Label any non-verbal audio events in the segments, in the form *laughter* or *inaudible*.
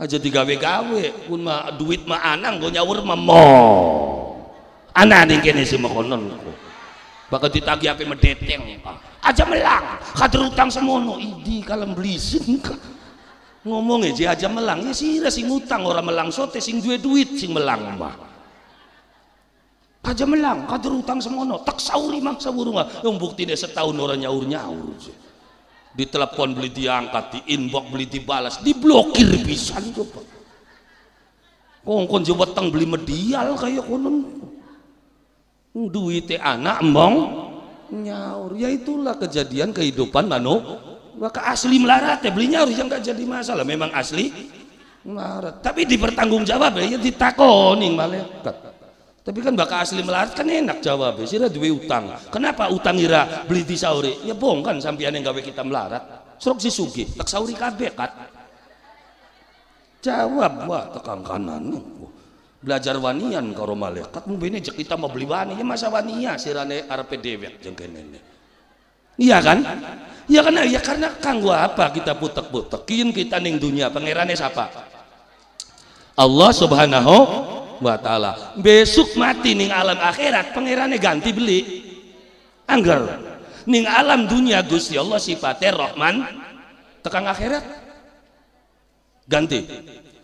aja digawe-gawe pun mah duit mah anang gue nyawur mah oh. mo anak nih kene si makonon bakal ditagi apa medeteng aja melang kader utang semono idi kalem belisin ngomong aja e, aja melang ya sih sing utang orang melang sote sing duwe duit sing melang mah aja melang kader utang semono tak sauri mangsa burung yang bukti setahun orang nyaur nyaur ditelepon beli diangkat di inbox beli dibalas diblokir pisan coba kongkon si weteng beli medial kayak konon duit anak mong nyaur ya itulah kejadian kehidupan mano maka asli melarat ya belinya harus yang gak jadi masalah memang asli melarat tapi dipertanggung jawab ya ditakoning malaikat tapi kan bakal asli melarat kan enak jawab, Sira duwe utang. Kenapa utang ira beli di sauri? Ya bohong kan sampean yang gawe kita melarat. Serok si sugi, tak sauri kabeh kat. Jawab wah tekan kanan. Belajar wanian karo malaikat mau bene jek kita mau beli wani ya masa wania ya, sirane RPD dewek jeung kene. Iya kan? Iya kan? Iya karena kanggo apa kita putek-putekin kita ning dunia pangerane siapa? Allah Subhanahu wa taala besok mati ning alam akhirat pangerannya ganti beli angger ning alam dunia Gusti Allah sifatnya Rahman Tekan akhirat ganti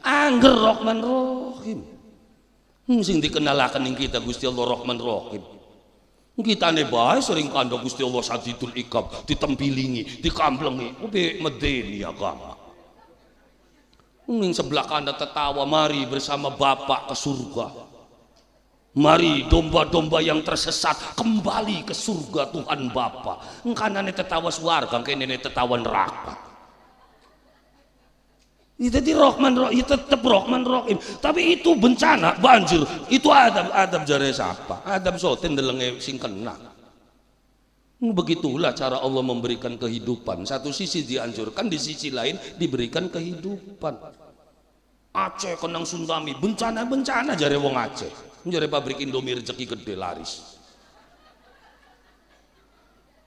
angger Rahman Rahim hmm, sing dikenalakan ning kita Gusti Allah Rahman rohim kita nih baik sering kandang Gusti Allah saat sadidul ikab ditempilingi dikamplengi obe medeni agama yang sebelah kanan tertawa, mari bersama Bapak ke surga. Mari domba-domba yang tersesat kembali ke surga Tuhan Bapa. Kanannya tertawa suarga, kene tertawa neraka. Jadi rohman itu tetap rohman rohim. Tapi itu bencana, banjir. Itu Adam, Adam jare siapa? Adam soten delenge sing kena. Begitulah cara Allah memberikan kehidupan. Satu sisi dianjurkan, di sisi lain diberikan kehidupan. Aceh kenang tsunami bencana-bencana jare wong Aceh menjadi pabrik Indomie rezeki gede laris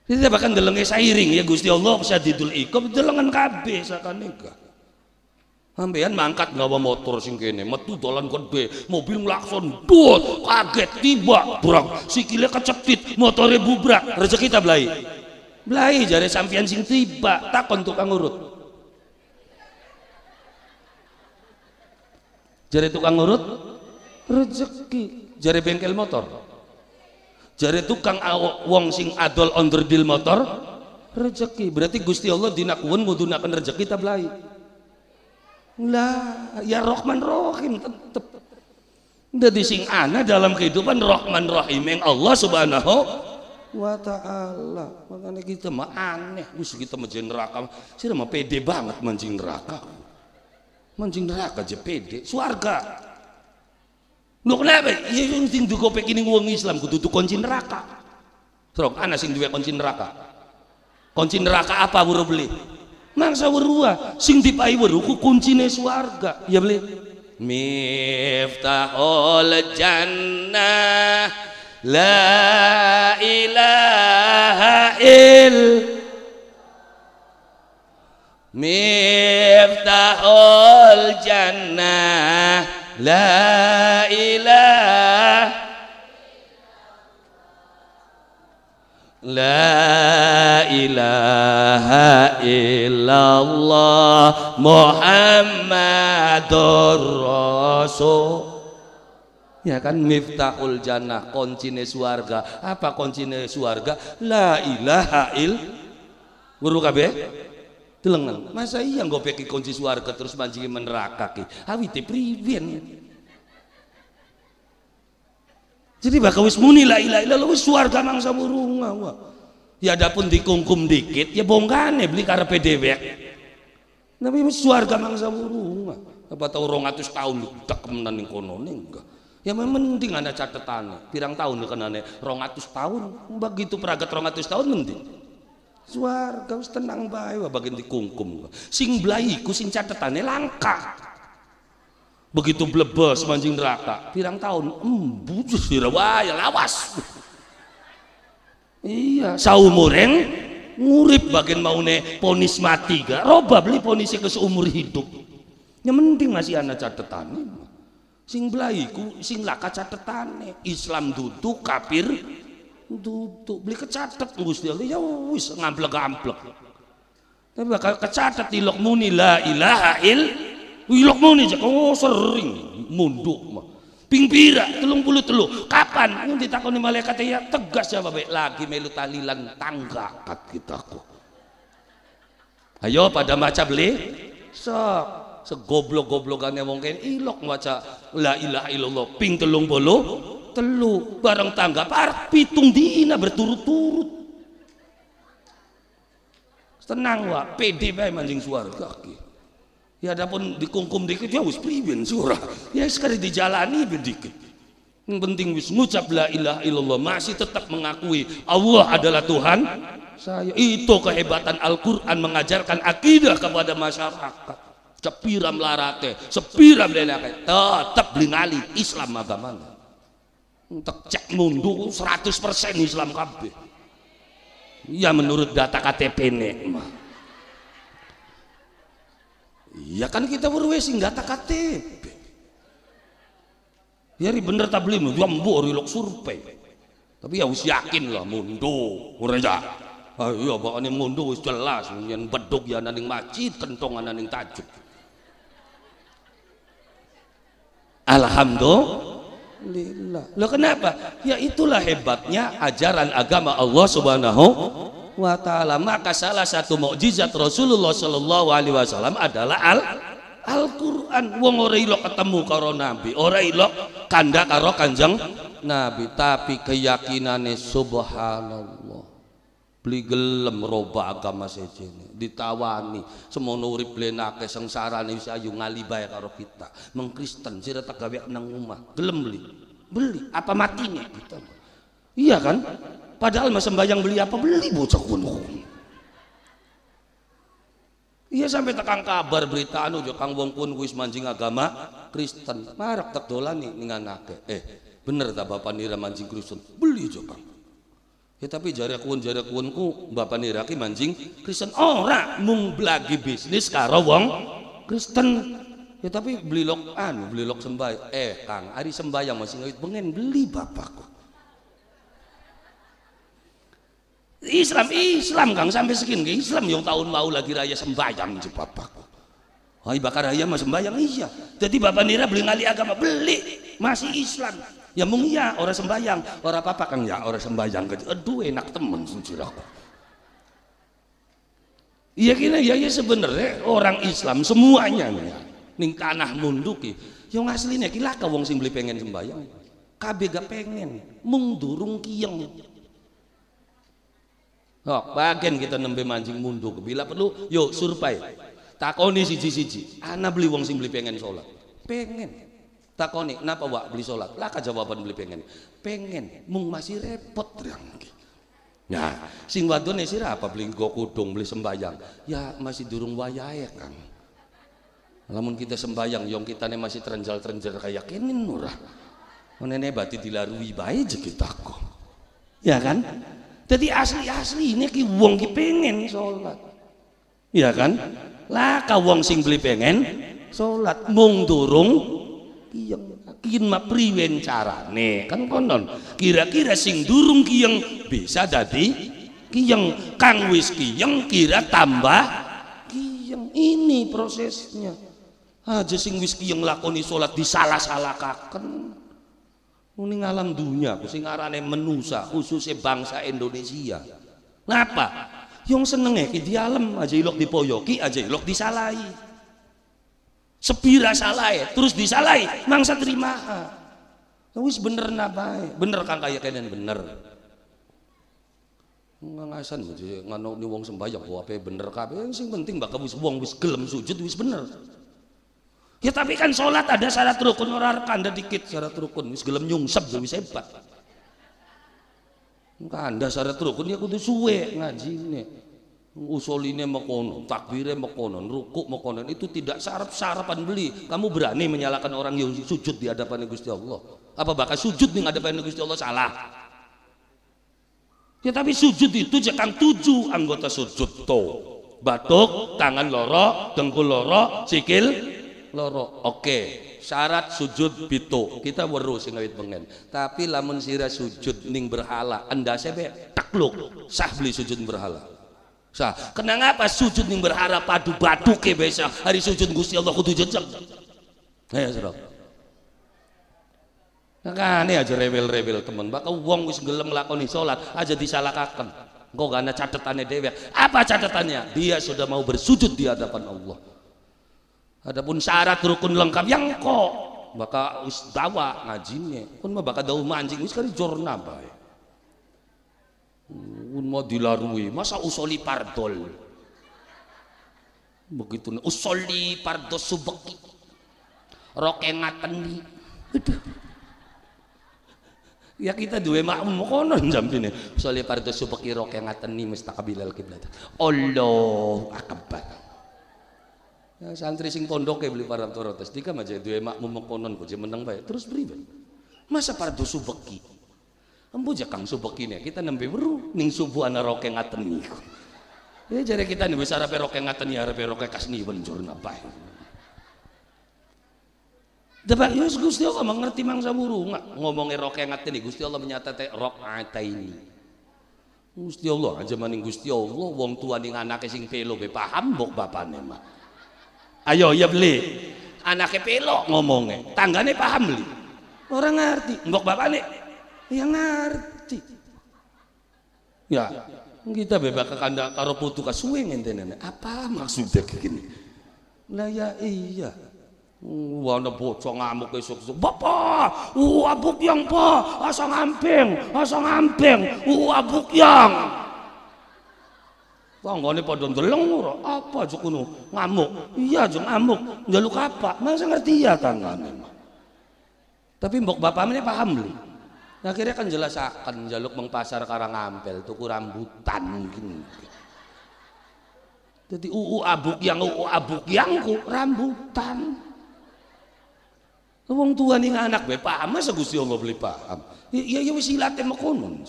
ini bahkan delenge sairing ya Gusti Allah bisa didul ikum delengan kabeh sakane enggak Sampeyan mangkat gawa motor sing kene, metu dolan gede, mobil nglakson, duh, kaget tiba, brang, sikile kecetit, motore bubrak, rezeki ta blai. Blai jare sampian sing tiba, takon untuk urut. Jari tukang urut rezeki. Jari bengkel motor. Jari tukang wong sing adol onderdil motor rezeki. Berarti Gusti Allah dinakuan mudunakan rezeki tablai. Lah, ya rohman rohim tetep. Jadi sing ana dalam kehidupan rohman rohim yang Allah Subhanahu wa taala. Makanya kita mah aneh, wis kita mah neraka. Sira mah pede banget mancing neraka mancing neraka aja pede swarga lu kenapa iya yang sing duko kini uang Islam kudu kunci neraka terus ana sing duwe kunci neraka kunci neraka apa weruh beli mangsa werua ah. sing dipai weruh ku nih swarga ya beli miftahul jannah la ilaha il miftahul jannah la ilah la ilaha illallah Muhammadur Rasul Ya kan miftahul jannah kuncine suarga. Apa kuncine suarga? La ilaha il. Guru kabeh. Delengen. Masa iya ngopeki kunci suarga terus mancing meneraka ki. Awite priwen. Jadi bakal wis muni la ilaha illallah wis mangsa burung wa. Ya adapun dikungkum dikit ya bongkane beli karepe dewek. Tapi wis swarga mangsa murunga. Apa tau 200 tahun tak kemenan ning kono enggak. Ya mending ada catatannya. Pirang tahun kenane 200 tahun. Begitu peragat 200 tahun mending. Suar, kau tenang bae wah bagian dikungkum sing blaiku sing catetane langka begitu blebes mancing neraka pirang tahun embu jus wae ya lawas iya saumureng ngurip bagian maune ponis mati ga roba beli ponisnya ke seumur hidup yang penting masih anak catetan sing blaiku sing laka catetane Islam duduk kafir duduk beli kecatet Gusti Allah ya, ya wis ngamplek ngamplek tapi bakal kecatet ilok muni lah ilaha il ilok muni oh sering munduk mah pingpira telung bulu telu kapan yang ditakoni malaikat ya tegas ya baik lagi melu talilan tangga kita takut ayo pada maca beli sok segoblok-goblokannya mungkin ilok maca lah ilaha illallah ping telung bulu telu bareng tangga par pitung dina berturut-turut tenang wa pede bae mancing suarga ya adapun dikungkum dikit ya wis priben surah ya sekali dijalani dikit yang penting wis ngucap la ilaha illallah masih tetap mengakui Allah adalah Tuhan saya itu kehebatan Al-Quran mengajarkan akidah kepada masyarakat cepiram larate sepiram denake tetap lingali Islam agamanya untuk cek mundu 100% Islam kabeh. Ya menurut data KTP nek mah. Ya kan kita berwesi data KTP. Ya ri bener tablim lu jambur lok survei. Tapi ya harus yakin lah mundu ora Ayo ah, iya, pokoknya mundu wis jelas yang beduk ya ana ning masjid, kentong tajuk. Alhamdulillah lillah. Lo kenapa? Ya itulah hebatnya ajaran agama Allah Subhanahu wa taala. Maka salah satu mukjizat Rasulullah sallallahu alaihi wasallam adalah al Al-Qur'an wong ora ilo ketemu karo nabi, ora ilo kanda karo Kanjeng Nabi, tapi keyakinannya subhanallah. Beli gelem roba agama sejenis ditawani semono urip lenake sengsarane wis ayu ngali bayar karo kita mengkristen Kristen sira tak gawe nang omah gelem beli beli apa matinya kita iya kan padahal mas bayang beli apa beli bocah kuno iya sampai tekan kabar berita anu jo ya, kang wong pun wis mancing agama Kristen marak tak dolani ninganake eh bener ta bapak nira mancing Kristen beli jo ya, Ya tapi jarak jarakunku bapak niraki mancing Kristen ora mung blagi bisnis karo wong Kristen. Ya tapi beli lok anu beli lok sembay. Eh Kang, hari sembayang masih ngawit pengen beli bapakku. Islam Islam Kang sampai sekin Islam yang tahun mau lagi raya sembayang je bapakku. Hai bakar ayam sembayang iya. Jadi bapak nira beli ngali agama beli masih Islam ya mung iya orang sembayang orang apa kang ya orang sembayang aduh eh, enak temen sujur aku iya kira ya ya sebenarnya orang Islam semuanya nih ya. ning tanah munduki yang aslinya kira kau wong sing beli pengen sembayang kabe gak pengen mung durung kiyeng Oh, bagian kita nembe mancing munduk bila perlu yuk survei takoni siji-siji anak beli wong sing beli pengen sholat pengen takoni kenapa wak beli sholat laka jawaban beli pengen pengen mung masih repot terang nah sing wadone sira apa beli gokudung beli sembayang ya masih durung wayahe kan. lamun kita sembayang yang kita nih masih terenjal-terenjal kayak kini nurah menene bati dilarui baik je kita kok ya kan jadi asli-asli ini ki wong ki pengen sholat ya kan lah kawang wong sing beli pengen sholat mung durung kiyeng kiyen mah priwen carane kan konon kira-kira sing durung kiyeng bisa dadi kiyeng kang wis kiyeng kira tambah kiyeng ini prosesnya aja sing wis kiyeng lakoni salat disalah-salakaken Ini alam dunia, sing arane menusa, khususnya bangsa Indonesia. Napa? Yang seneng ya di alam aja ilok dipoyoki, aja ilok disalahi sepira salah ya terus disalahi mangsa terima wis bener napa bener kang kaya kenen bener ngangasan jadi ngano ni wong sembahyang kok oh, ape bener kabeh sing penting bakal wis wong wis gelem sujud wis bener ya tapi kan sholat ada syarat rukun ora ada dikit syarat rukun wis gelem nyungsep ya wis hebat ada syarat rukun ya kudu suwe ngaji ngajine usoline mekono, takbirnya mekono, rukuk mekono itu tidak sarap sarapan beli. Kamu berani menyalahkan orang yang sujud di hadapan Gusti Allah? Apa bakal sujud di hadapan Gusti Allah salah? Ya tapi sujud itu jangan tujuh anggota sujud to. Batuk, tangan loro, dengkul loro, sikil loro. Oke, syarat sujud pitu. Kita weruh sing awit Tapi lamun sira sujud ning berhala, anda sebe takluk sah beli sujud berhala. Sa, kenang apa sujud yang berharap padu batu ke biasa hari sujud gusti Allah kudu jejak. Ya sudah. kan ini aja rebel-rebel teman Bakal uang wis gelem lakoni sholat aja disalahkan. gue gak ada catatannya dewa. Apa catatannya? Dia sudah mau bersujud di hadapan Allah. Adapun syarat rukun lengkap yang kok bakal us dawa ngajinya. Pun mah bakal dawa mancing wis kali jorna bae mau dilarui, masa usoli pardol? Begitu usoli pardol subeki. Rokengatan ni. Aduh. Ya kita duwe makmum kono jam sini. Usoli pardol subeki rokengatan ni mustaqabilal kiblat. Allah akbar. Ya, santri sing pondok beli parang torotes. Dika aja duwe makmum konon kok menang baik. Terus beri Masa pardol subeki? Embu kang subuh kini, kita nembe beru, ning subuh ana roke ngaten niku. Ya jare kita nih sarape roke ngaten ya arepe roke kasni benjur napa. Dapat Yesus ya, Gusti Allah mengerti mangsa buru ngomongi roke ngaten nih Gusti Allah menyatakan rok ini. Gusti Allah aja maning Gusti Allah wong tua ning anake sing pelo be paham bok bapane mah. Ayo ya beli anaknya pelo ngomongnya tanggane paham beli orang ngerti mbok bapane yang ngerti ya, kita bebas ke kandang karo putu ke suwing ente apa maksudnya gini lah ya iya ada bocah ngamuk esuk-esuk. Bapak, wah uh, abuk yang po asa ngamping, asa ngamping, wah uh, abuk yang. Tanggane padha ndeleng ora, apa cukup ngono? Ngamuk. Iya, jeng ngamuk. jaluk apa? Masa ngerti ya tangan? Tapi mbok bapak meneh paham lho. Nah, akhirnya kan akan ah, jaluk mengpasar karang ampel tuku rambutan mungkin. Jadi uu abuk yang uu abuk yangku rambutan. Wong tua nih anak be paham masa Gusti Allah beli paham. Iya, ya wis ilate mekonon.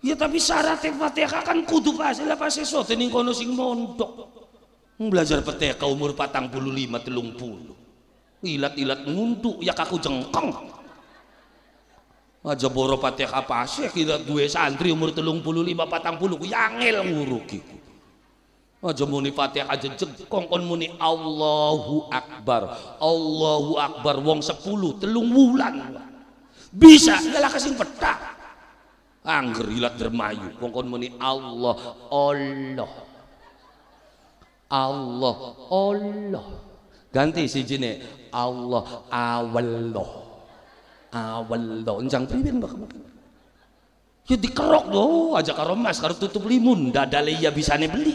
Ya tapi syarat Fatihah kan kudu pas lah pas sesuatu nih kono sing mondok. Belajar Fatihah umur patang puluh lima telung puluh. Ilat-ilat nguntuk ya kaku jengkong aja boro patih apa sih kita dua santri umur telung puluh lima patang puluh ku yangil nguruki aja muni patih aja jengkong kon muni Allahu Akbar Allahu Akbar wong sepuluh telung wulan bisa ngalah kasih petak angger ilat dermayu wong kon muni Allah Allah Allah Allah ganti si jine Allah Allah awal ah, dong jang pribin bakal makan ya dikerok doh aja karo mas karo tutup limun dadale ya bisa beli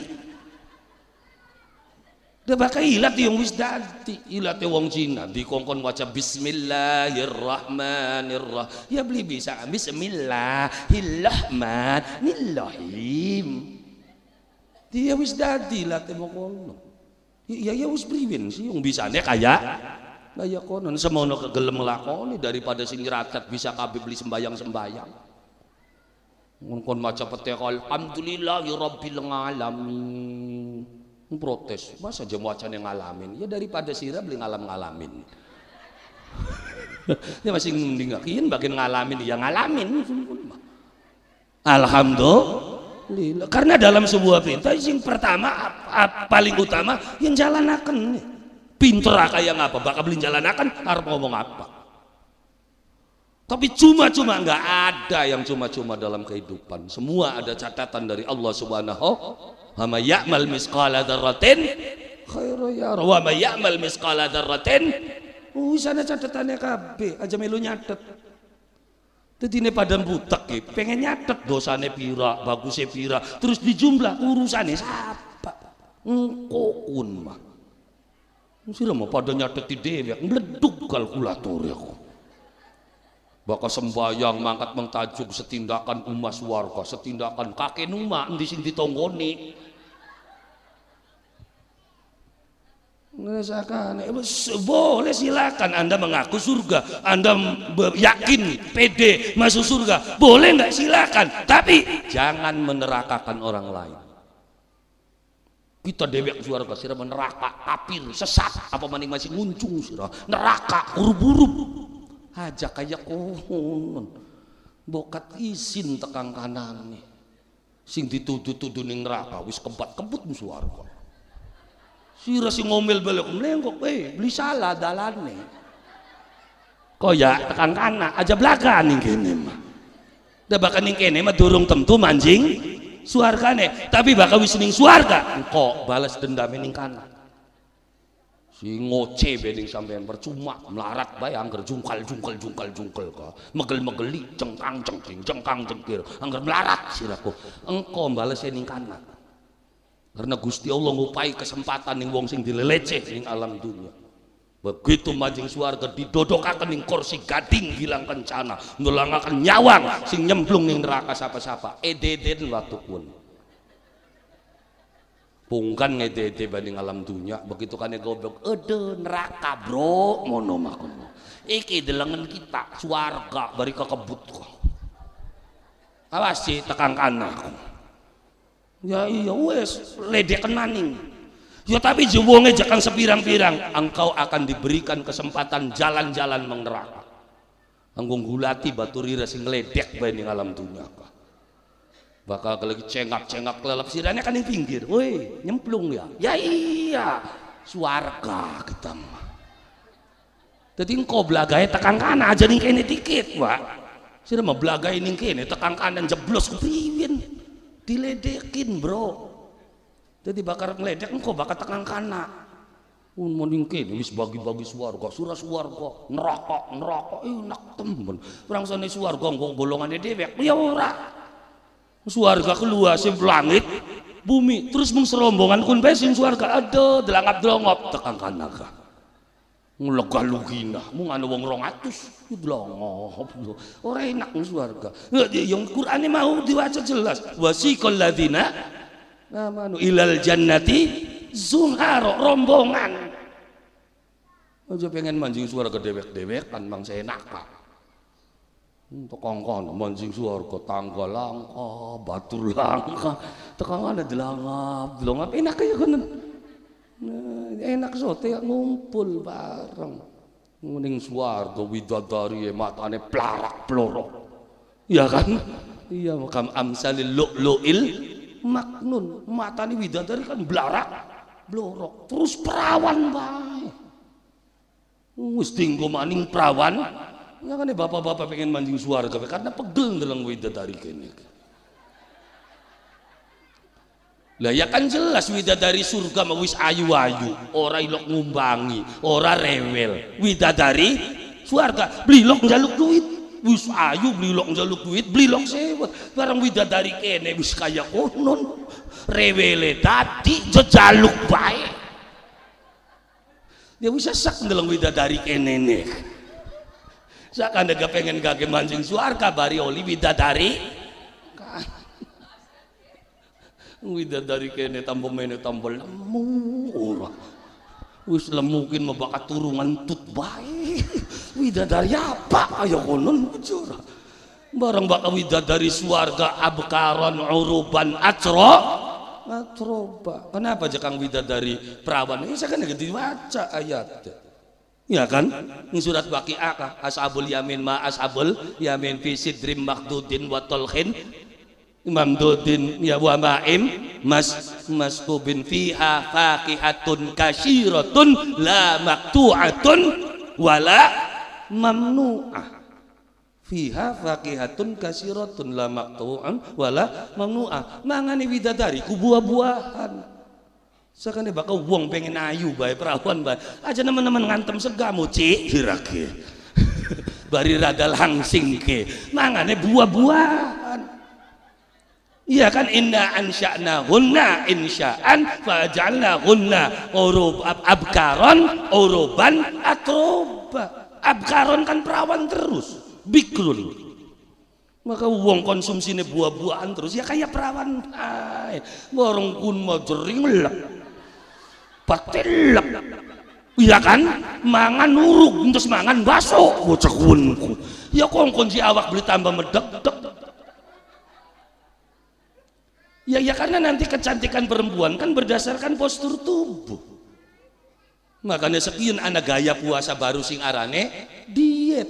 dia bakal ilat yang wis dati ilat wong Cina dikongkon wajah Bismillahirrahmanirrahim ya beli bisa Bismillahirrahmanirrahim dia wis dati ilat mau kono ya, ya ya wis priwin sih yang bisa kayak kaya konon semono kegelem lakoni daripada sing nyeratet bisa kabe beli sembayang-sembayang ngkon maca pete ya Rabbi ngalamin protes masa jam yang ngalamin ya daripada sira beli ngalam-ngalamin *laughs* ya masih mending kian bagian ngalamin ya ngalamin alhamdulillah karena dalam sebuah perintah yang pertama ap, ap, paling utama yang jalanakan nih pinter ah, kayak ngapa bakal beli jalan akan? harus ngomong apa tapi cuma-cuma nggak ada yang cuma-cuma dalam kehidupan semua ada catatan dari Allah subhanahu wa ma ya'mal misqala dzarratin khairu yara wa ma ya'mal misqala dzarratin uh sana catatannya KB. aja melu nyatet jadi ini padam butek ya, pengen nyatet dosanya pira, bagusnya pira, terus dijumlah urusannya siapa? Engkau mah. Sira mah pada nyateti dewek ngleduk kalkulator aku. Ya Baka sembayang mangkat mengtajuk setindakan umas warga, setindakan kakek numa di sing ditonggoni. Ngesakane eh, boleh silakan Anda mengaku surga, Anda yakin PD masuk surga, boleh nggak silakan, tapi jangan menerakakan orang lain kita dewek suarga sirah neraka kapir sesat apa maning masih muncung sirah neraka buru-buru aja kayak kuhun oh, bokat izin tekang kanan nih sing dituduh-tuduh ning neraka wis kebut kemput kok sirah si ngomel balik melengkok eh beli salah dalane ya tekan kanan aja belakang nih kene mah udah bahkan nih kene mah durung tentu manjing suargane tapi bakal wis ning suarga engko balas dendam ning kana si ngoce bening sampean percuma melarat bae angger jungkal jungkal jungkal jungkal ka megel megeli cengkang cengking cengkang cengkir angger melarat siraku engko balas ning kana karena Gusti Allah ngupai kesempatan ning wong sing dileleceh ning alam dunia begitu majing suarga didodokaken yang kursi gading hilang kencana nulangaken nyawang sing nyemplung ning neraka sapa siapa ededen waktu pun pungkan ngedede banding alam dunia begitu kan goblok ede neraka bro mono makon iki delengan kita suarga bari kekebut kok awas sih tekan kanan ya iya wes ledek kenaning Ya tapi jewonge jangan sepirang-pirang, engkau akan diberikan kesempatan jalan-jalan mengerak. Anggung gulati batu rira sing ledek bayi alam dunia. Bakal lagi cengak-cengak lelap sirannya kan yang pinggir. Woi, nyemplung ya. Ya iya. Suarga kita mah. Jadi engkau belagai tekan kanan aja nih kene dikit, Pak. Sira mau belagai nih kene tekan kanan jeblos kepriwen. Diledekin, Bro jadi bakar ngeledek engkau bakar tekan kana un kene wis bagi-bagi swarga surah swarga neraka neraka enak eh, temen orang sana swarga engkau golongannya dewek ya ora suarga keluar sing langit bumi terus mung serombongan kun sing suarga ada delangap delongop tekan kana ngelegah lugina mung ana wong 200 dlongop ora enak suarga ya yang Qur'ane mau diwaca jelas wasiqal ladzina amanu ilal jannati zuharo rombongan aja pengen mancing suara ke dewek-dewek kan bang saya nak hmm, tukang kono mancing suara ke tangga langka batu langka tukang ada delangap delangap enak ya kan enak sote ya, ngumpul bareng nguning ke widadari ane pelarak plorok ya iya kan iya makam amsalil lu'lu'il maknun matani widadari kan blarak blorok terus perawan bae wis dinggo maning perawan ya kan bapak-bapak pengen mancing suarga karena pegel dalam widadari kene lah ya kan jelas widadari surga mau wis ayu-ayu ora ilok ngumbangi ora rewel widadari suarga belok jaluk duit wis ayu beli blilok jaluk duit lok sewa barang dari kene wis kaya konon rewele tadi jejaluk baik dia bisa sak wida dari kene nih saya anda gak pengen gage mancing suar kabari oli wida dari kene tambol mene tambol lemu wis lemukin bakat turungan tut baik *laughs* widadari apa ayo konon bujur bareng bakal widadari suarga abkaron uruban acro atroba kenapa jekang widadari perawan ini saya kan lagi baca ayat ya kan ini surat waqi'ah ashabul yamin ma ashabul yamin fi sidrim makdudin wa Imam Dudin ya wa ma'im mas maskubin fiha faqihatun kasyiratun la maktu'atun wala mamnu'ah fiha faqihatun kasyiratun la maktu'an wala mamnu'ah mangane widadari ku buah-buahan sakane bakal wong pengen ayu bae perawan bae aja teman-teman ngantem segamu cik hirake *laughs* bari rada langsing ke mangane buah-buah Iya kan inna ansya'na hunna insya'an fa'ajalna hunna urub ab abkaron uruban atroba abkaron kan perawan terus bikrun maka uang konsumsinya buah-buahan terus ya kayak perawan ay warung kun mau jering lek patilek iya kan mangan uruk terus mangan baso bocah kun, ya kongkong si awak beli tambah medek dek Ya ya karena nanti kecantikan perempuan kan berdasarkan postur tubuh. Makanya sekian anak gaya puasa baru sing arane diet.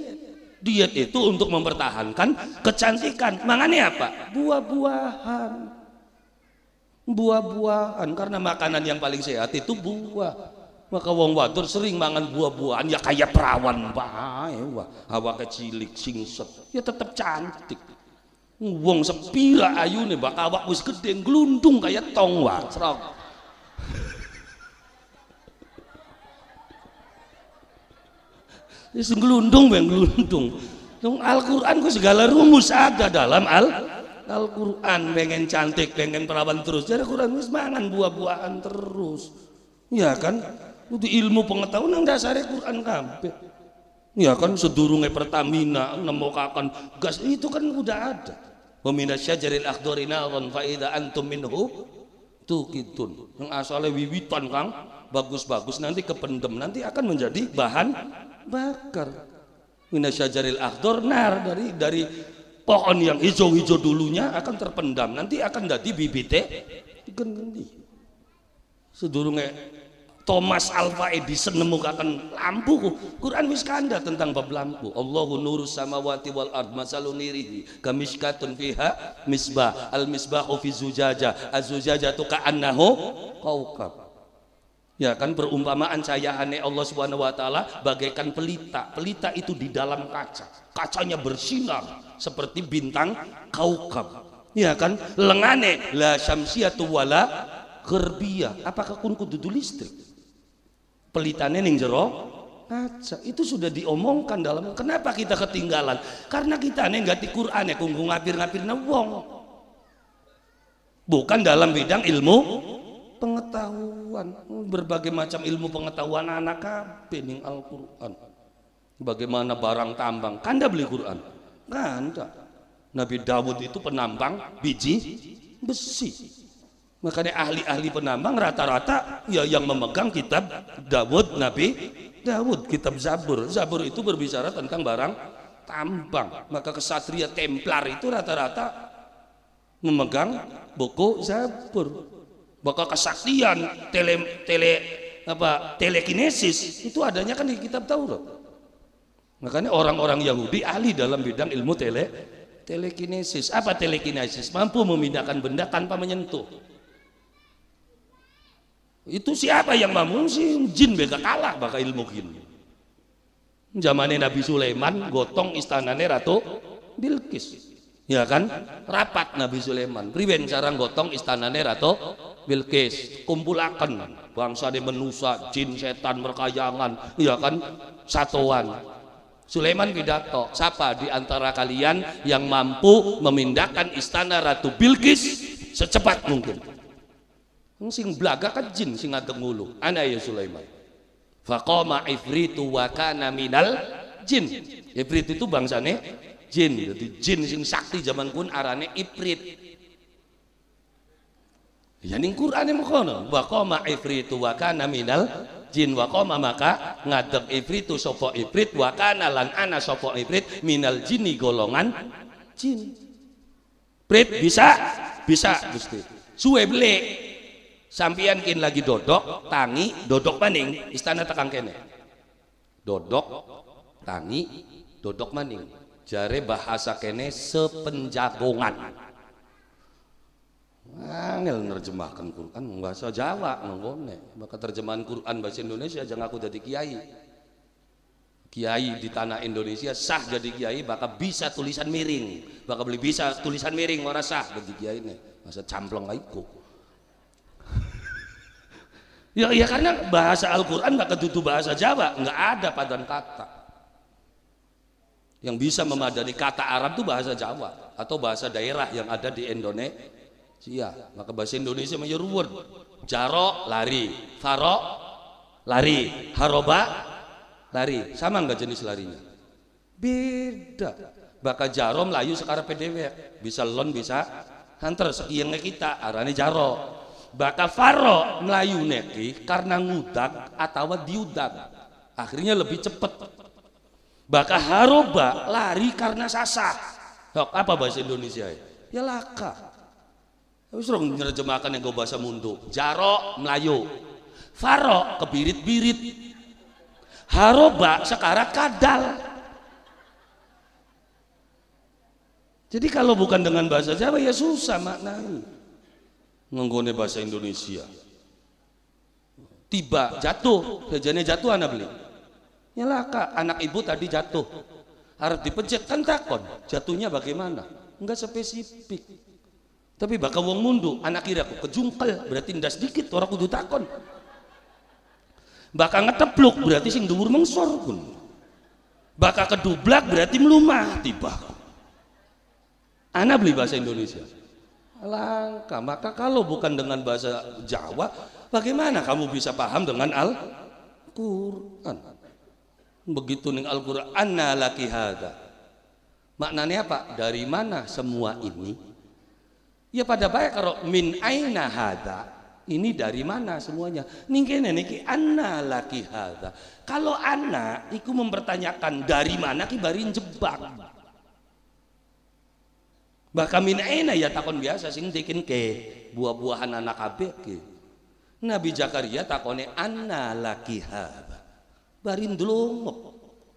Diet itu untuk mempertahankan kecantikan. Mangane apa? Buah-buahan. Buah-buahan karena makanan yang paling sehat itu buah. Maka wong wadon sering mangan buah-buahan ya kayak perawan bae wah. Awak kecilik singset ya tetap cantik. Wong sepila nih bak awak wis gede glundung kaya tong serok Wis glundung bang glundung. Dong Al-Qur'an ku segala rumus ada dalam Al Al-Qur'an pengen cantik, pengen perawan terus. Jadi Qur'an wis mangan buah-buahan terus. Ya kan? Itu ilmu pengetahuan yang dasarnya Quran kabeh. Ya kan sedurungnya Pertamina nemokakan gas itu kan udah ada wa minasyajaril akhdari narun fa idza antum minhu tukitun yang asalnya wiwitan kang bagus-bagus nanti kependem nanti akan menjadi bahan bakar syajaril akhdar nar dari dari pohon yang hijau-hijau dulunya akan terpendam nanti akan jadi bibit digendi sedurunge Thomas Alva Edison nemukan lampu Quran wis kanda tentang bab lampu Allahu nurus samawati wal ard masalun nirihi kamishkatun fiha misbah al misbahu fi zujaja az tuka ka'annahu kaukab Ya kan perumpamaan aneh Allah Subhanahu wa taala bagaikan pelita. Pelita itu di dalam kaca. Kacanya bersinar seperti bintang kaukab. Ya kan lengane la syamsiyatu wala kerbia. Apakah kun kudu listrik? pelitane ning jero aja itu sudah diomongkan dalam kenapa kita ketinggalan karena kita ini nggak di Quran ya kunggu ngapir ngapir wong bukan dalam bidang ilmu pengetahuan berbagai macam ilmu pengetahuan anak bening Al Quran bagaimana barang tambang kanda beli Quran kanda Nabi Dawud itu penambang biji besi Makanya ahli-ahli penambang rata-rata ya yang memegang kitab Dawud Nabi Dawud, kitab Zabur. Zabur itu berbicara tentang barang tambang. Maka kesatria Templar itu rata-rata memegang buku Zabur. Maka kesaktian tele, tele apa telekinesis itu adanya kan di kitab Taurat. Makanya orang-orang Yahudi ahli dalam bidang ilmu tele telekinesis. Apa telekinesis? Mampu memindahkan benda tanpa menyentuh itu siapa yang mamungsi? Jin beda kalah baka ilmu gini. Zamannya Nabi Sulaiman gotong istana Ratu Bilqis. Ya kan? Rapat Nabi Sulaiman. Priwen sekarang gotong istana Ratu Bilqis. Kumpulakan bangsa di menusa, jin, setan, berkayangan, ya kan? Satuan. Sulaiman pidato, siapa di antara kalian yang mampu memindahkan istana Ratu Bilqis secepat mungkin? sing blaga kan jin sing ageng ngulu ana ya Sulaiman faqama ifritu wa kana minal jin ifrit itu bangsane jin jadi jin sing sakti zaman kun arane ifrit ya ning Quran yang e mengkono wa qama ifritu wa kana minal jin wa qama maka ngadeg ifritu sapa ifrit wa kana lan ana sapa ifrit minal jinni golongan jin Prit bisa bisa Gusti suwe belik sampian kin lagi dodok tangi dodok maning istana tekang kene dodok tangi dodok maning jare bahasa kene sepenjagongan angel nerjemahkan Quran bahasa Jawa nggone maka terjemahan Quran bahasa Indonesia jangan aku jadi kiai kiai di tanah Indonesia sah jadi kiai bakal bisa tulisan miring bakal beli bisa tulisan miring ora sah jadi kiai ini masa camplong aiku. Ya, ya karena bahasa Al-Quran nggak ketutup bahasa Jawa, nggak ada padan kata. Yang bisa memadani kata Arab itu bahasa Jawa atau bahasa daerah yang ada di Indonesia. Maka bahasa Indonesia menyuruh ya jarok lari, farok lari, haroba lari. Sama nggak jenis larinya? Beda. Bahkan jarom layu sekarang PDW bisa lon bisa hunter sekiannya kita arahnya jarok bakal faro Melayu neki karena ngudak atau diudak akhirnya lebih cepet bakal haroba lari karena sasah apa bahasa Indonesia ya? ya laka tapi suruh nerjemahkan yang gue bahasa mundu jaro Melayu faro kebirit-birit haroba sekarang kadal Jadi kalau bukan dengan bahasa Jawa ya susah maknanya ngenggone bahasa Indonesia tiba jatuh kejadiannya jatuh anak beli nyelaka anak ibu tadi jatuh harus dipencet kan takon jatuhnya bagaimana enggak spesifik tapi bakal wong mundu anak kira aku kejungkel berarti ndas sedikit orang kudu takon bakal ngetepluk berarti sing dhuwur mengsor pun bakal kedublak berarti melumah tiba anak beli bahasa Indonesia langka. Maka kalau bukan dengan bahasa Jawa, bagaimana kamu bisa paham dengan Al-Qur'an? Begitu nih Al-Qur'an laki hada. Maknanya apa? Dari mana semua ini? Ya pada baik kalau min aina hada, ini dari mana semuanya Ningke niki anna laki hada kalau anak iku mempertanyakan dari mana kibarin jebak bahkan kami aina ya takon biasa sing dikin ke buah-buahan anak abe ke Nabi Zakaria takone anna haba. barin dulungok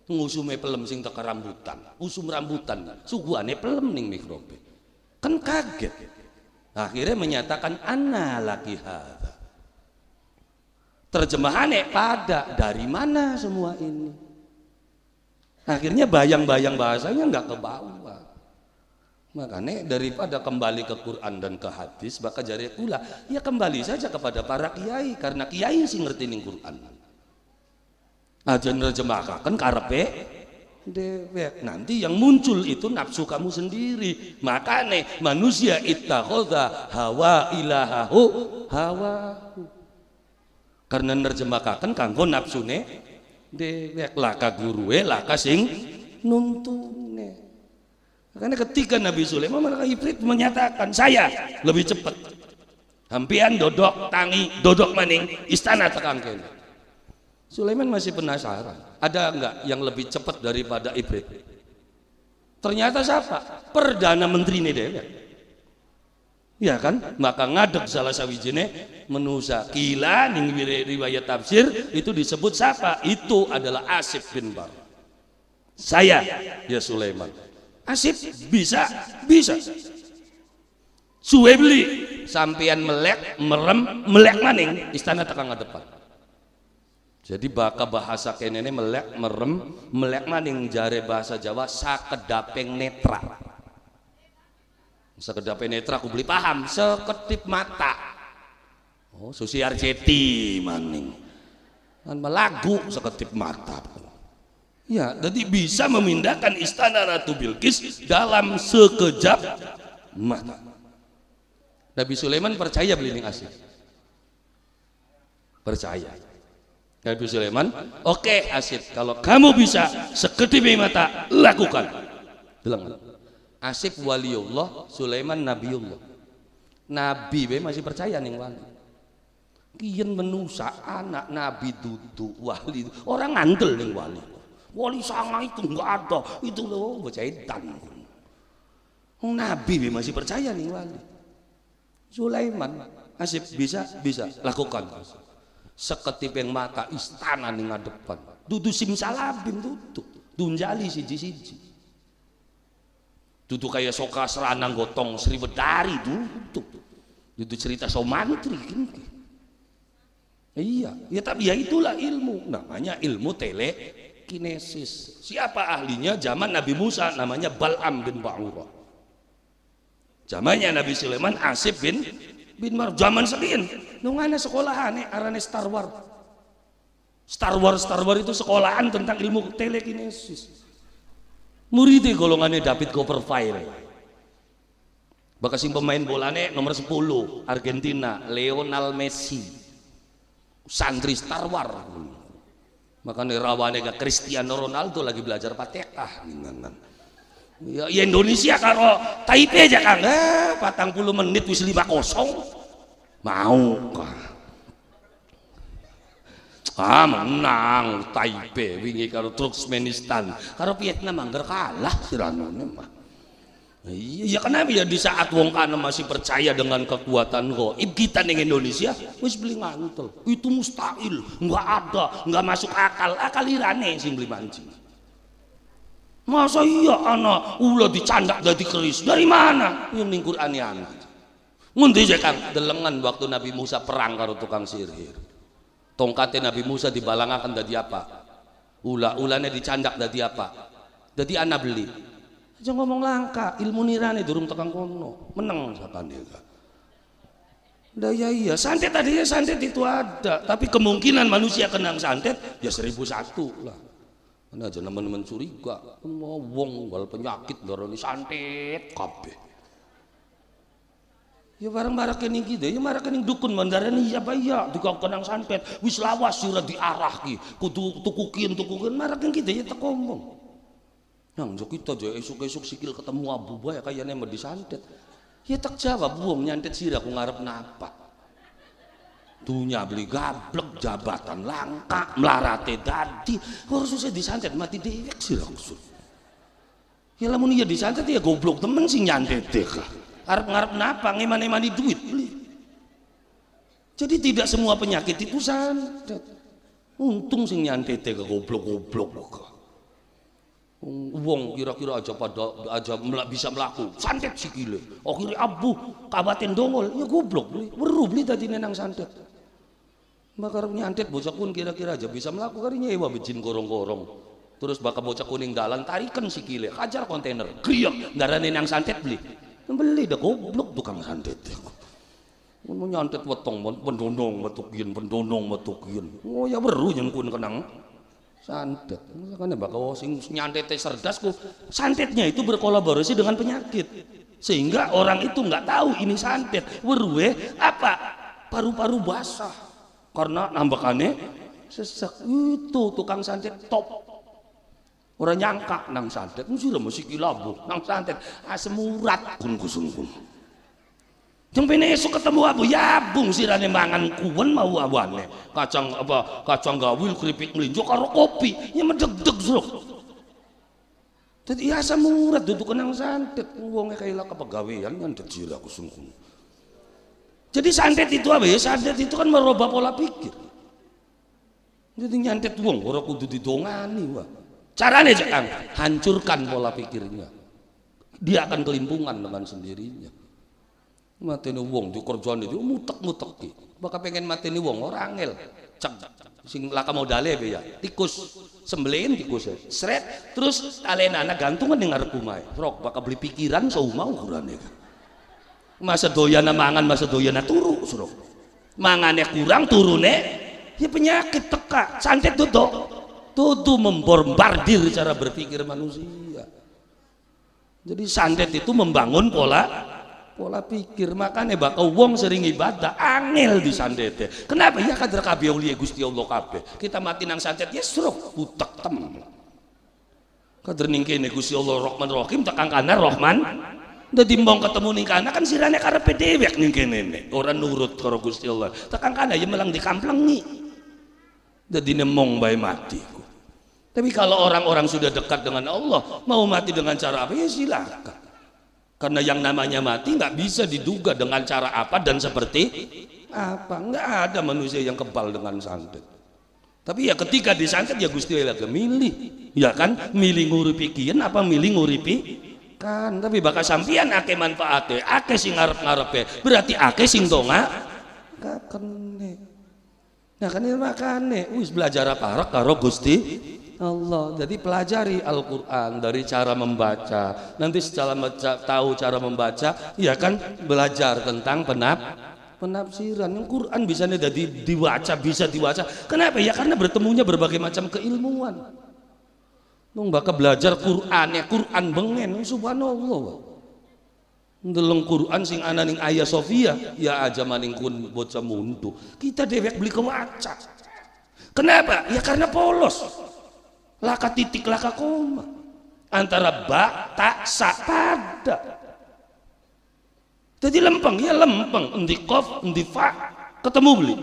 ngusume pelem sing teka rambutan usum rambutan Suguane pelem ning mikrobe kan kaget akhirnya menyatakan anna lakiha terjemahane pada dari mana semua ini akhirnya bayang-bayang bahasanya nggak ke bawah Makanya daripada kembali ke Quran dan ke hadis, maka jari kula, ya kembali saja kepada para kiai karena kiai sih ngerti ning Quran. Aja ah, nerjemahkan karepe eh? dewek. Nanti yang muncul itu nafsu kamu sendiri. Makanya manusia ittakhadha hawa ilahahu hawa. Karena nerjemahkan kanggo nafsune dewek laka gurue laka sing nuntune. Karena ketika Nabi Sulaiman mereka Ibrit menyatakan saya lebih cepat. Hampian dodok tangi dodok maning istana terangkin. Sulaiman masih penasaran. Ada enggak yang lebih cepat daripada Ibrit? Ternyata siapa? Perdana Menteri ini deh. Ya iya kan? Maka ngadek salah sawijine menusa kila ning riwayat tafsir itu disebut siapa? Itu adalah Asif bin Bar. Saya ya Sulaiman. Asyik bisa, bisa. Suwebli beli, sampean melek, merem, melek maning, istana tekan depan. Jadi baka bahasa ini melek, merem, melek maning jare bahasa Jawa sakedapeng netra. Sakedapeng netra aku beli paham, seketip mata. Oh, Susi Arjeti maning. Kan melagu seketip mata. Ya, jadi bisa memindahkan istana Ratu Bilqis dalam sekejap mata. Nabi Sulaiman percaya belinding asih. Percaya. Nabi Sulaiman, oke okay, Asif, kalau kamu bisa seketipi mata, lakukan. Bilang, Asif waliullah, Sulaiman nabiullah. Nabi be masih percaya nih wali. Kian menusa anak nabi duduk wali. Orang ngandel nih wali wali sanga itu nggak ada itu loh bocah edan Nabi masih percaya nih wali Sulaiman masih bisa bisa lakukan seketip yang mata istana nih ngadepan dudu simsalabim dudu. dunjali siji siji dudu kayak soka seranang gotong Sri Bedari dudu. dudu cerita so mantri gini. Iya, ya tapi ya itulah ilmu. Namanya ilmu tele kinesis. Siapa ahlinya? Zaman Nabi Musa namanya Bal'am bin Ba'ura. Zamannya Nabi Sulaiman Asib bin bin Mar. Zaman sekian. Nungana sekolahan arane Star Wars. Star Wars Star Wars itu sekolahan tentang ilmu telekinesis. Muridnya golongannya David Copperfield. Bakasi pemain bolane nomor 10 Argentina Lionel Messi. Santri Star Wars makanya rawane gak Cristiano Ronaldo lagi belajar patekah ya, ya Indonesia karo Taipei aja kan, eh, patang puluh menit wis lima kosong mau kah ah menang Taipei wingi karo Turkmenistan karo Vietnam anggar kalah siranu mah Iya, iya kenapa ya di saat wong kana masih percaya dengan kekuatan goib kita di Indonesia wis beli mantel itu mustahil nggak ada nggak masuk akal akal irane sih beli mancing masa iya anak ulah dicandak dari keris dari mana yang ningkur Qur'an anak saya je delengan waktu Nabi Musa perang karo tukang sihir tongkatnya Nabi Musa dibalangakan dari apa Ula-ula ulahnya dicandak dari apa dari anak beli aja ngomong langka ilmu nirani durung tekan kono menang sakan dia Nah, ya iya, santet tadinya santet itu ada, tapi kemungkinan manusia kenang santet ya seribu satu lah. Mana aja teman-teman curiga, mau wong wal penyakit ini santet kabeh. Ya barang barang kening gitu, ya barang kening dukun ini siapa iya, juga iya. kenang santet, wis lawas sura diarah ki, kudu tukukin tukukin barang kening gitu ya tak ngomong nang jo kita jo esok esuk sikil ketemu abu ya kayaknya mah disantet ya tak jawab buang nyantet sih aku ngarep napa tunya beli gablek jabatan langka melarate dadi harus susah disantet mati dewek sih langsung ya lamun iya disantet ya goblok temen sih nyantet deh ngarap ngarep napa ngeman di duit beli jadi tidak semua penyakit itu santet untung sih nyantet ya goblok-goblok Uang kira-kira aja pada aja bisa melaku santet si oh kiri abu kabatin dongol ya goblok beli weru beli tadi nenang santet maka nyantet bocah kun kira-kira aja bisa melaku karinya ewa bejin gorong-gorong terus bakal bocah kuning dalan tarikan si kile hajar kontainer kriok darah nenang santet beli beli dah goblok tukang santet mau nyantet wetong pendonong wetukin pendonong wetukin oh ya beru jangan kun kenang santet kan ya bakal sing nyantet cerdas santetnya itu berkolaborasi dengan penyakit sehingga orang itu nggak tahu ini santet weruwe apa paru-paru basah karena nambahkannya sesek itu tukang santet top orang nyangka nang santet mesti masih kilabuk nang santet asem urat kun kusung Jeng pene esuk ketemu abu ya bung sirane mangan kuwen mau awane. Kacang apa kacang gawil keripik melinjo karo kopi ya medeg-deg sruk. Dadi ya asa murah duduk kenang santet wonge kaila kepegawaian nyandet jira kusungkung. Jadi santet itu apa ya? Santet itu kan merubah pola pikir. Jadi nyantet wong ora kudu didongani wah. Carane jangan hancurkan pola pikirnya. Dia akan kelimpungan dengan sendirinya. Mati mateni wong dikerjani itu mutek-mutek ki. Bakal pengen mati mateni wong orang oh, angel. cak sing laka dale be ya. Tikus sembelihin tikus ya. seret terus alena anak gantungan dengar kumai. Rok bakal beli pikiran kurang ukurane. Masa doyana mangan, masa doyana turu, suruh. Mangannya kurang, turune ya penyakit teka, santet duduk. Tutu membombardir cara berpikir manusia. Jadi santet itu membangun pola pola pikir makanya bak wong sering ibadah angel di sandete kenapa ya kader kabeh ulia gusti allah kabeh kita mati nang santet ya serok butek tem kader ningkene gusti allah rohman rohim tekan kana rohman udah mbong ketemu ning kana kan sirane karepe dhewek ning kene orang nurut karo Gusti Allah tekan kana ya melang nih. dadi nemong bayi mati tapi kalau orang-orang sudah dekat dengan Allah mau mati dengan cara apa ya silakan karena yang namanya mati nggak bisa diduga dengan cara apa dan seperti apa nggak ada manusia yang kebal dengan santet tapi ya ketika disantet ya Gusti lagi milih ya kan milih nguripi kian apa milih nguripi kan tapi bakal sampian ake manfaatnya ake sing ngarep ngarepe berarti ake sing donga gak kene nah kan ini makane wis belajar apa karo Gusti Allah. Jadi pelajari Al-Quran dari cara membaca. Nanti secara meca, tahu cara membaca, ya kan belajar tentang penap penafsiran. Quran bisa nih jadi diwaca, bisa diwaca. Kenapa? Ya karena bertemunya berbagai macam keilmuan. Nung bakal belajar Quran ya Quran bengen, subhanallah. Ndeleng Quran sing ana ning Ayah Sofia ya aja maning kun bocah muntu. Kita dewek beli kewaca. Kenapa? Ya karena polos laka titik laka koma antara ba tak sa pada jadi lempeng ya lempeng endi kof endi fa ketemu beli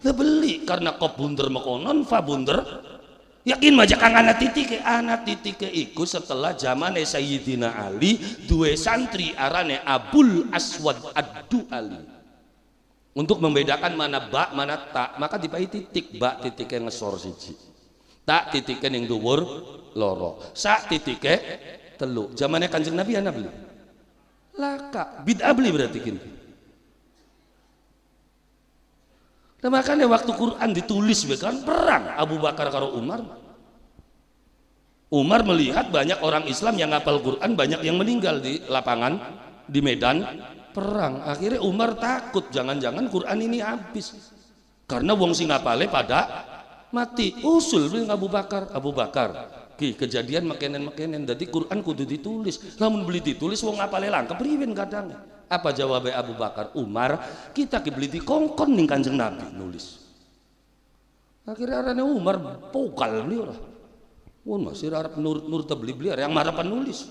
ya beli karena kof bunder makonon fa bunder yakin maja kang anak titik ke anak titik iku setelah zaman Sayyidina Ali dua santri arane Abul Aswad Addu Ali untuk membedakan mana bak mana tak maka dipakai titik bak titik yang ngesor siji tak titiknya yang dhuwur loro sak titiknya teluk. zamannya kanjeng nabi anak ya beli laka bid'ah beli berarti kini Nah, makanya waktu Quran ditulis kan perang Abu Bakar karo Umar. Umar melihat banyak orang Islam yang ngapal Quran banyak yang meninggal di lapangan di medan perang. Akhirnya Umar takut jangan-jangan Quran ini habis. Karena wong sing ngapale pada mati usul beli Abu Bakar Abu Bakar Ki, kejadian makenen makenen jadi Quran kudu ditulis namun beli ditulis wong apa lelang kepriwin kadang apa jawabnya Abu Bakar Umar kita kebeli beli di kongkon nih kanjeng Nabi nulis akhirnya arane Umar pukal beliau lah Wah masih Arab nur nur tebeli beli yang marah penulis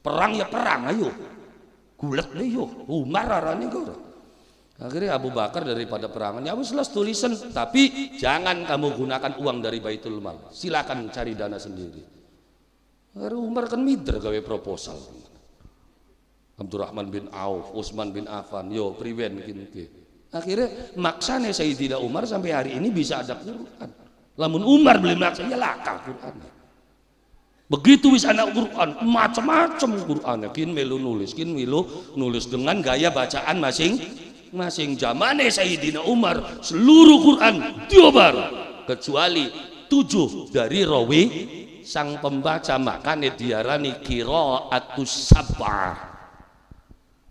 perang ya perang ayo gulat deh yo Umar arane gue Akhirnya Abu Bakar daripada perangannya, Abu jelas tulisan, tapi jangan kamu gunakan uang dari Baitul Mal. Silakan cari dana sendiri. Akhirnya Umar kan minder gawe proposal. Abdurrahman bin Auf, Utsman bin Affan, yo priwen kini. Akhirnya maksanya Sayyidina Umar sampai hari ini bisa ada Quran. Lamun Umar beli maksanya laka Quran. Begitu wis anak Quran, macam-macam Quran. Kin melu nulis, kin melu nulis dengan gaya bacaan masing masing zamane Sayyidina Umar seluruh Quran diobar kecuali tujuh dari rawi sang pembaca makanya diarani kiro atau sab'ah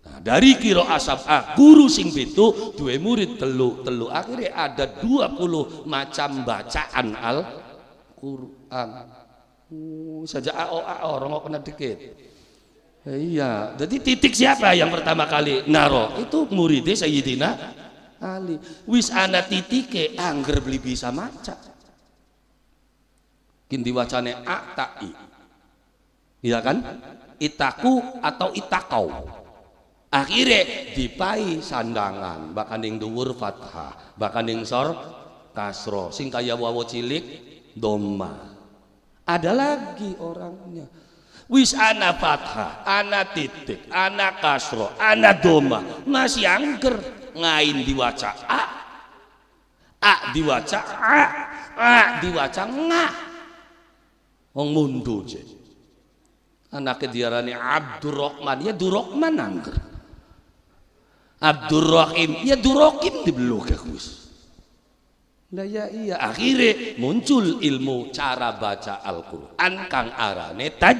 nah, dari kiro asap ah, guru sing itu dua murid telu telu akhirnya ada 20 macam bacaan al Quran uh, saja ao ao nggak kena dikit Eh, iya, jadi titik siapa yang pertama kali naro? Itu muridnya Sayyidina Ali. Wis ana titike angger beli bisa maca. Kindi wacane i, Iya kan? Itaku atau itakau. Akhirnya dipai sandangan, bahkan yang dhuwur fathah, bahkan yang sor kasro, sing kaya wawo cilik doma. Ada lagi orangnya wis ana fathah ana titik ana kasro ana doma masih angker ngain diwaca a a diwaca a a diwaca nga wong mundu je anaknya diarani Abdurrahman ya Durrahman angker Abdurrahim ya Durrahim dibeluk ya wis lah ya iya akhirnya muncul ilmu cara baca Al-Qur'an kang arane taj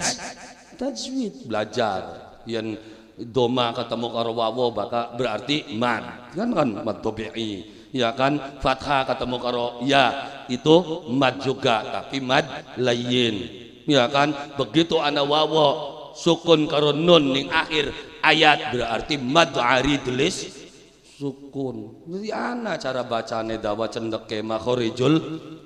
tajwid belajar yang doma ketemu karo wawo baka berarti man kan kan mad ya kan fathah ketemu karo ya itu mad juga tapi mad lain ya kan begitu ana wawo sukun karo nun ning akhir ayat berarti mad aridlis sukun jadi ana cara bacane dawa ke makhorijul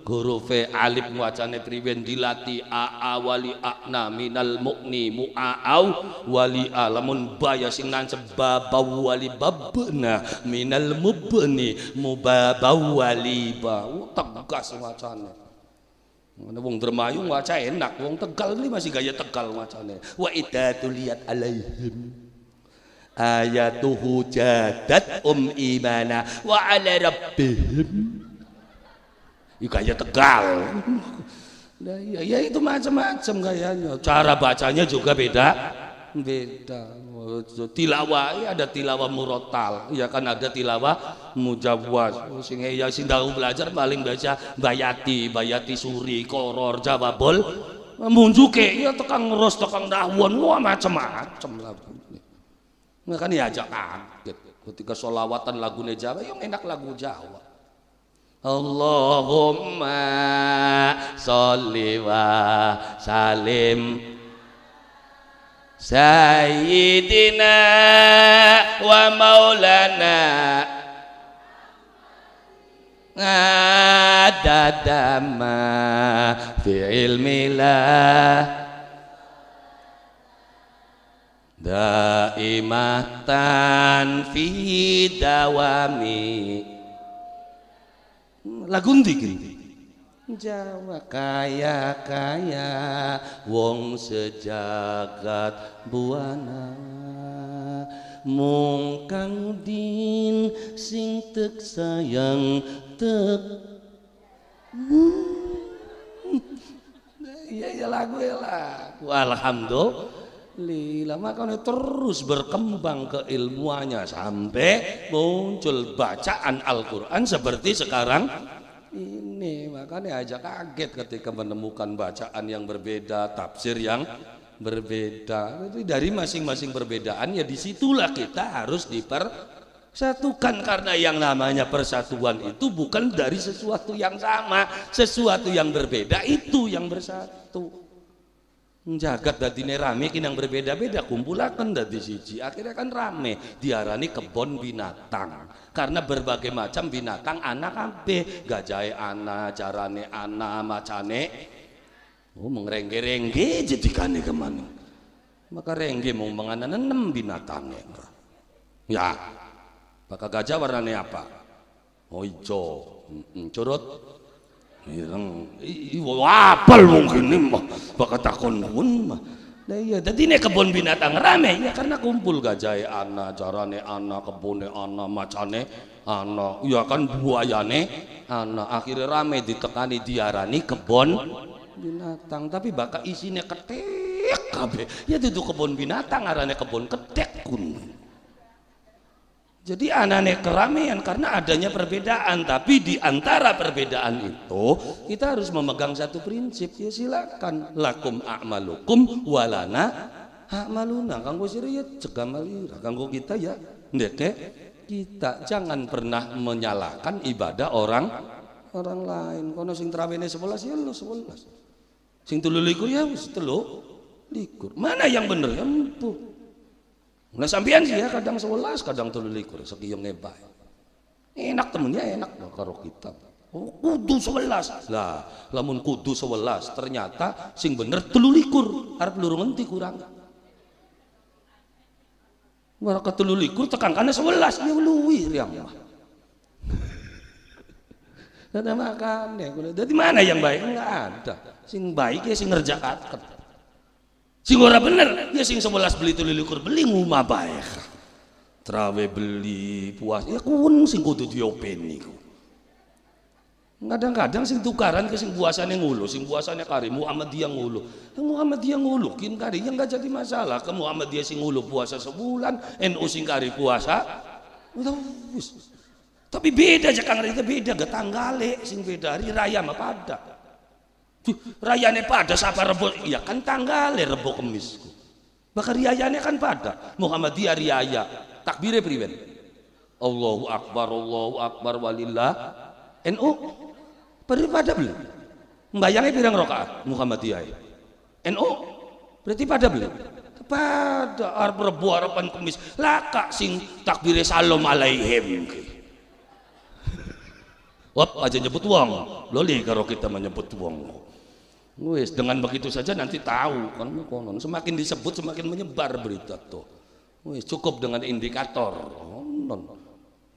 hurufe alif wacane triben dilati a a wali akna minal mukni mu'a'au wali alamun baya sing nancep babau wali babna minal mubni mubabau wali ba tegas wacane Mana wong Dermayu waca enak, wong Tegal ini masih gaya Tegal wacane. Wa tu liat alaihim ayatuhu jadat um imana wa ala rabbihim itu gaya tegal nah, ya, ya itu macam-macam kayaknya cara bacanya juga beda beda tilawah ada tilawah murotal ya kan ada tilawah mujabwas. sing ya sing belajar paling baca bayati bayati suri koror jawabol munjuke ya tekang ngeros tekang dahwon wah macem-macem lah Makanya kan diajak kaget. Ketika solawatan lagu Jawa, yang enak lagu Jawa. Allahumma sholli wa salim Sayyidina wa maulana Adadama fi ilmillah daimatan fi dawami lagu ndi Jawa kaya kaya wong sejagat buana mung kang din sing tek sayang tek hmm. *laughs* ya ya lagu ya lagu alhamdulillah Lila makanya terus berkembang keilmuannya sampai muncul bacaan Al-Quran seperti sekarang ini makanya aja kaget ketika menemukan bacaan yang berbeda tafsir yang berbeda Jadi dari masing-masing perbedaan ya disitulah kita harus dipersatukan karena yang namanya persatuan itu bukan dari sesuatu yang sama sesuatu yang berbeda itu yang bersatu jagat dadine rame yang berbeda-beda kumpulakan dadi siji akhirnya kan rame diarani kebon binatang karena berbagai macam binatang anak ampe gajah anak jarane anak macane oh mengrengge-rengge jadi kane kemana maka rengge mau menganan enam binatang ya maka gajah warnanya apa oh hijau curut Ireng wapal mungkin mah baka takon pun mah. Nah iya, jadi ini kebun binatang rame ya karena kumpul gajah anak, carane anak, kebunnya anak, macane anak, ya kan buayane anak. Akhirnya rame ditekani diarani kebun binatang, tapi bakal isinya ketek kabe. Ya itu kebun binatang, arane kebun ketek kun. Jadi anane keramaian karena adanya perbedaan, tapi di antara perbedaan itu kita harus memegang satu prinsip. Ya silakan lakum a'malukum walana a'maluna. Kanggo sira ya cegah kanggo kita ya ndeke kita jangan pernah menyalahkan ibadah orang orang lain. Kono sing trawene 11 ya lu 11. Sing telu likur ya wis telu likur. Mana yang bener? Ya Nah sampian sih ya kadang sebelas, kadang likur, sekian ngebay. Enak temennya enak loh karo kita. Oh, kudu sebelas lah, lamun kudu sebelas ternyata sing bener telulikur, harap luru nanti kurang. Mereka likur tekan karena sebelas dia ya, luwi riang mah. *laughs* Ada makan ya, jadi mana yang baik enggak ada. Sing baik ya sing ngerjakan sing ora bener ya sing 11 beli tulilukur beli ngumah baik, trawe beli puas ya kuun sing kudu diopeni niku kadang-kadang sing tukaran ke sing puasane ngulu sing puasane kari muhammad dia ngulu ya dia ngulu kin kari yang gak jadi masalah ke dia sing ngulu puasa sebulan NU sing kari puasa tapi beda aja kang beda gak tanggale sing beda hari raya mah pada rayane pada siapa rebo iya kan tanggal rebo kemis maka riayane kan pada Muhammadiyah riaya takbire priwen Allahu akbar Allahu akbar walillah NU berarti pada belum membayangnya pirang rokaat Muhammadiyah ya? NU berarti pada belum pada arep rebo arepan kemis laka sing takbire salam alaihim Wap aja nyebut uang, loli karo kita menyebut uang. Wis dengan begitu saja nanti tahu kan konon semakin disebut semakin menyebar berita tuh. Wis cukup dengan indikator. Konon.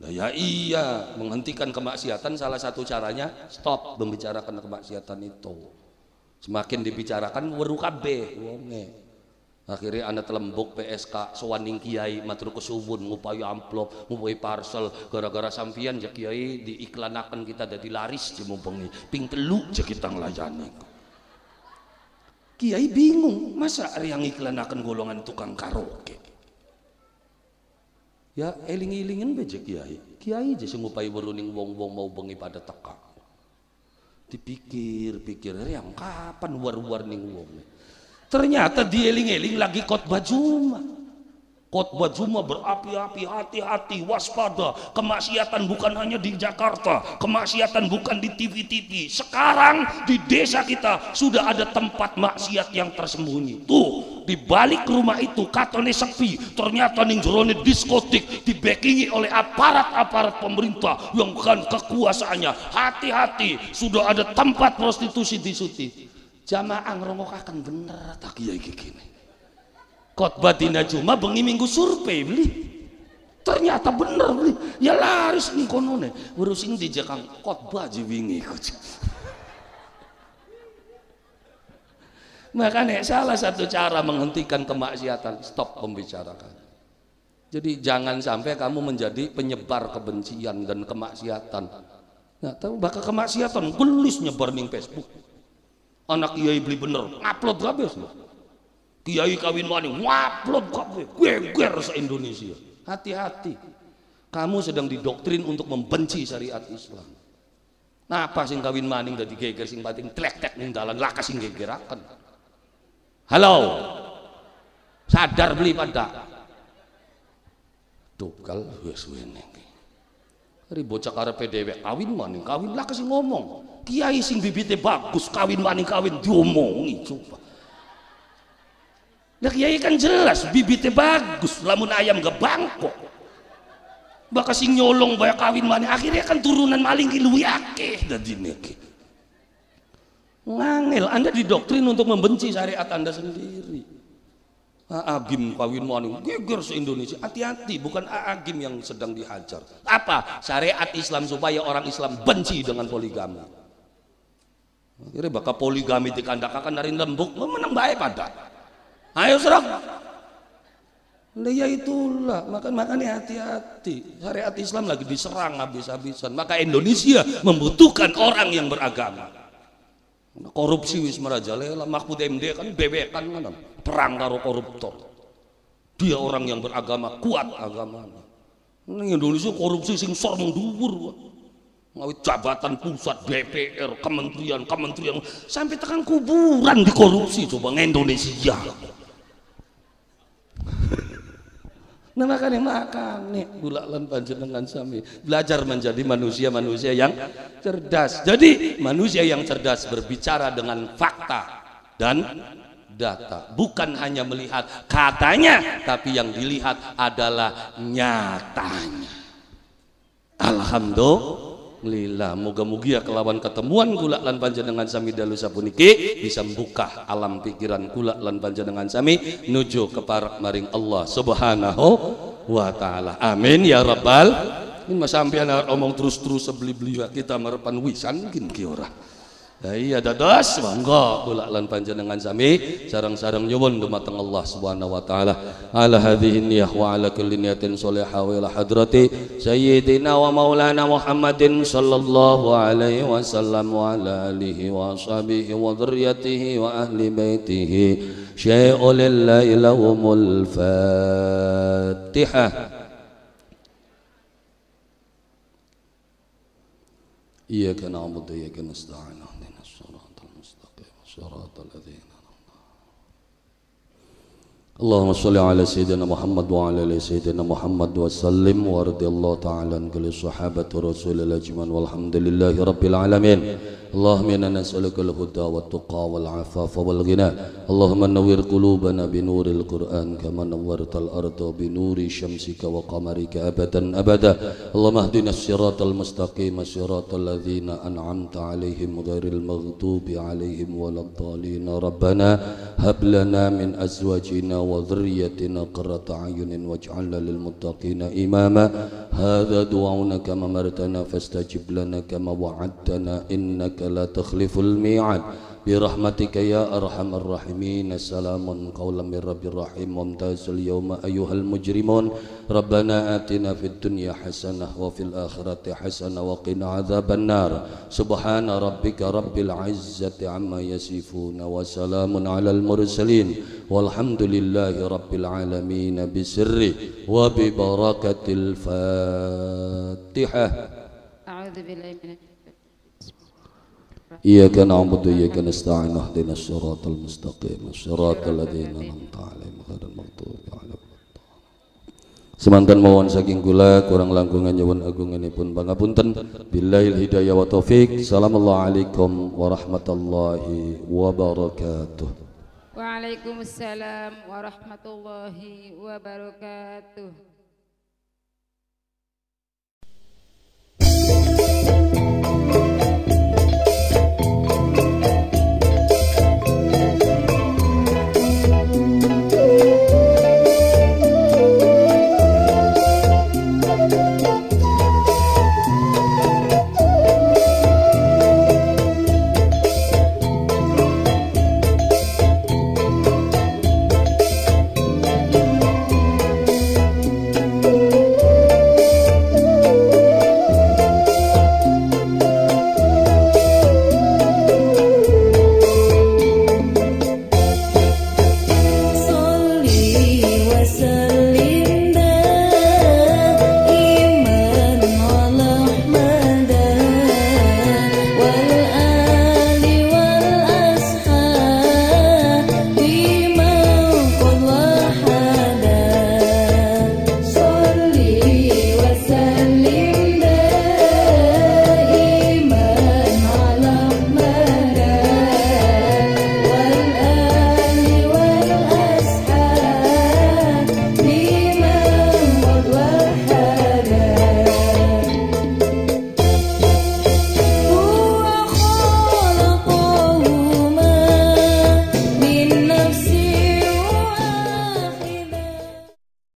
Nah, ya iya menghentikan kemaksiatan salah satu caranya stop membicarakan kemaksiatan itu. Semakin dibicarakan weru kabeh wonge. Akhirnya anak telembuk PSK sewaning kiai matur kesubun ngupai amplop ngupai parcel gara-gara sampian ya kiai diiklanakan kita jadi laris jemubengi ping telu je kita ngelayani Kiai bingung, masa yang iklan akan golongan tukang karaoke? Ya eling-elingin beje kiai. Kiai aja ngupai beruning wong-wong mau bengi pada teka. Dipikir-pikir, yang kapan war-war ning wong? Ternyata dieling-eling lagi khotbah Jumat. Khotbah Zuma berapi-api, hati-hati, waspada. Kemaksiatan bukan hanya di Jakarta, kemaksiatan bukan di TV-TV. Sekarang di desa kita sudah ada tempat maksiat yang tersembunyi. Tuh, di balik rumah itu katanya sepi, ternyata ning jerone diskotik dibekingi oleh aparat-aparat pemerintah yang bukan kekuasaannya. Hati-hati, sudah ada tempat prostitusi di Suti. Jamaah akan bener tak kiai gini khotbah dina cuma bengi minggu survei beli ternyata bener beli ya laris nih konone urusin di jakang khotbah aja bingi *laughs* makanya salah satu cara menghentikan kemaksiatan stop pembicaraan. jadi jangan sampai kamu menjadi penyebar kebencian dan kemaksiatan nggak tahu bakal kemaksiatan gelis nyebar ning Facebook anak iya beli bener upload habis loh Kiai kawin wani waplot kok kowe geger se-Indonesia. Hati-hati. Kamu sedang didoktrin untuk membenci syariat Islam. Napa sing kawin maning dadi geger sing pating tlek-tek ning dalan lakas sing gegeraken. Halo. Sadar beli pada. Tukal wis ngene iki. Ri bocah karepe dhewek kawin maning kawin lakas sing ngomong. Kiai sing bibite bagus kawin maning kawin diomongi coba. Nah kiai kan jelas bibitnya bagus, lamun ayam gak bangkok. Bakal sing nyolong banyak kawin mana akhirnya kan turunan maling kilu yake dadi niki. Ngangil, Anda didoktrin untuk membenci syariat Anda sendiri. Aagim kawin maning geger se-Indonesia. Hati-hati, bukan Aagim yang sedang dihajar. Apa? Syariat Islam supaya orang Islam benci dengan poligami. Akhirnya bakal poligami dikandakan dari lembuk, menang baik pada. Ayo serang. Ya itulah, maka makanya hati-hati. Syariat Islam lagi diserang habis-habisan. Maka Indonesia membutuhkan orang yang beragama. Korupsi wis merajalela, Mahfud MD kan bebekan kan perang karo koruptor. Dia orang yang beragama kuat agamanya. Ini Indonesia korupsi sing sor dhuwur. Ngawit jabatan pusat DPR, kementerian, kementerian sampai tekan kuburan dikorupsi coba Indonesia. Namakan yang makan nih bulan panjenengan sami belajar menjadi manusia-manusia yang cerdas. Jadi manusia yang cerdas berbicara dengan fakta dan data, bukan hanya melihat katanya, tapi yang dilihat adalah nyatanya. Alhamdulillah lila moga mugia kelawan ketemuan kula lan panjenengan sami dalu sapuniki bisa membuka alam pikiran kula lan panjenengan sami nuju parak maring Allah subhanahu wa taala amin ya rabbal ini mas sampean omong terus-terus sebeli-beli ya, kita merepan wisan mungkin kiorah Ya iya dadas mangga bulak lan panjenengan sami Sarang-sarang sarang nyuwun dumateng Allah Subhanahu wa taala ala hadhihi niyah wa ala kulli niyatin shalihah wa ila hadrati sayyidina wa maulana Muhammadin sallallahu alaihi wasallam wa ala alihi wa sahbihi wa dzurriyyatihi wa ahli baitihi syai'ul la fatihah إياك نعبد وإياك نستعين اهدنا الصراط المستقيم صراط الذين اللهم صل على سيدنا محمد وعلى ال سيدنا محمد وسلم ورضي الله تعالى عن كل صحابه رسول الله اجمعين والحمد لله رب العالمين اللهم انا نسالك الهدى والتقى والعفاف والغنى اللهم نور قلوبنا بنور القران كما نورت الارض بنور شمسك وقمرك ابدا ابدا اللهم اهدنا الصراط المستقيم صراط الذين انعمت عليهم غير المغضوب عليهم ولا الضالين ربنا هب لنا من ازواجنا وذريتنا قرة أعين واجعلنا للمتقين إماما هذا دعونا كما مرتنا فاستجب لنا كما وعدتنا إنك لا تخلف الميعاد برحمتك يا أرحم الراحمين سلام قولا من رب الرحيم ممتاز اليوم أيها المجرمون ربنا آتنا في الدنيا حسنة وفي الآخرة حسنة وقنا عذاب النار سبحان ربك رب العزة عما يصفون وسلام على المرسلين والحمد لله رب العالمين بسر وببركة الفاتحة أعوذ بالله من الشيطان إياك نعبد وإياك نستعين اهدنا الصراط المستقيم الصراط الذين أنعمت عليهم غير المغضوب عليهم Semantan mawon saking kula kurang langkungan nyuwun agunganipun pangapunten. Billahil hidayah wa taufik. Assalamualaikum alaikum warahmatullahi wabarakatuh. Waalaikumsalam warahmatullahi wabarakatuh.